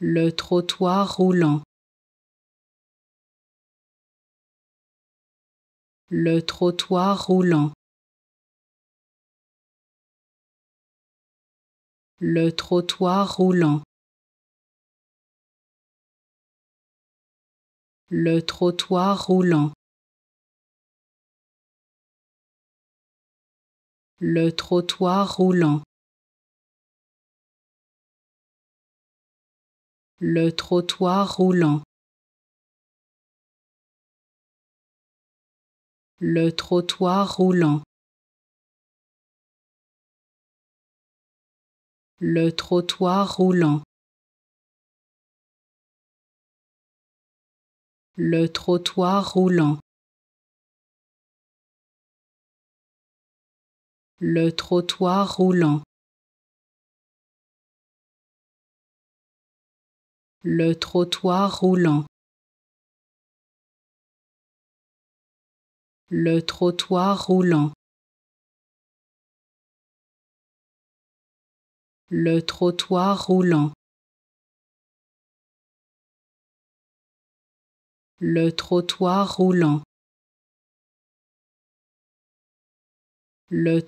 le trottoir roulant le trottoir roulant le trottoir roulant le trottoir roulant le trottoir roulant le trottoir roulant, le trottoir roulant, le trottoir roulant, le trottoir roulant. Le trottoir roulant. le trottoir roulant le trottoir roulant le trottoir roulant le trottoir roulant le